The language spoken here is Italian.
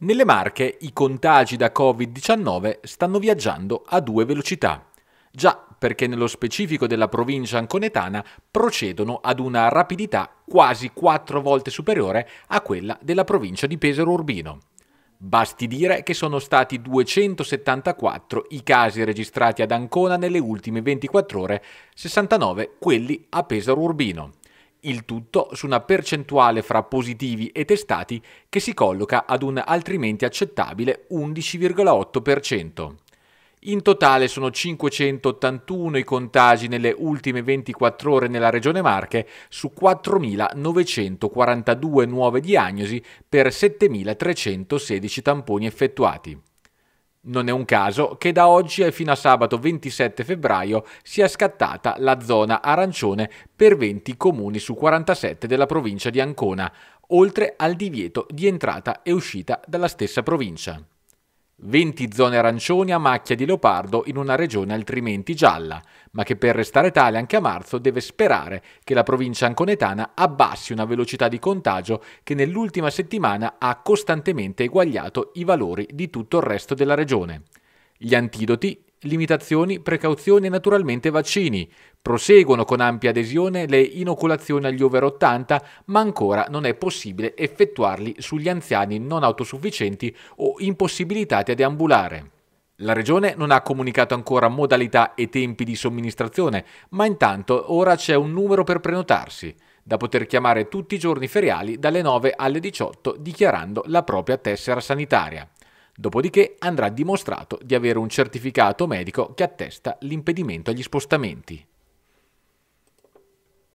Nelle Marche i contagi da Covid-19 stanno viaggiando a due velocità. Già perché nello specifico della provincia anconetana procedono ad una rapidità quasi quattro volte superiore a quella della provincia di Pesaro Urbino. Basti dire che sono stati 274 i casi registrati ad Ancona nelle ultime 24 ore, 69 quelli a Pesaro Urbino. Il tutto su una percentuale fra positivi e testati che si colloca ad un altrimenti accettabile 11,8%. In totale sono 581 i contagi nelle ultime 24 ore nella regione Marche su 4.942 nuove diagnosi per 7.316 tamponi effettuati. Non è un caso che da oggi fino a sabato 27 febbraio sia scattata la zona arancione per 20 comuni su 47 della provincia di Ancona, oltre al divieto di entrata e uscita dalla stessa provincia. 20 zone arancioni a macchia di leopardo in una regione altrimenti gialla, ma che per restare tale anche a marzo deve sperare che la provincia anconetana abbassi una velocità di contagio che nell'ultima settimana ha costantemente eguagliato i valori di tutto il resto della regione. Gli antidoti, limitazioni, precauzioni e naturalmente vaccini. Proseguono con ampia adesione le inoculazioni agli over 80, ma ancora non è possibile effettuarli sugli anziani non autosufficienti o impossibilitati ad ambulare. La Regione non ha comunicato ancora modalità e tempi di somministrazione, ma intanto ora c'è un numero per prenotarsi, da poter chiamare tutti i giorni feriali dalle 9 alle 18 dichiarando la propria tessera sanitaria. Dopodiché andrà dimostrato di avere un certificato medico che attesta l'impedimento agli spostamenti.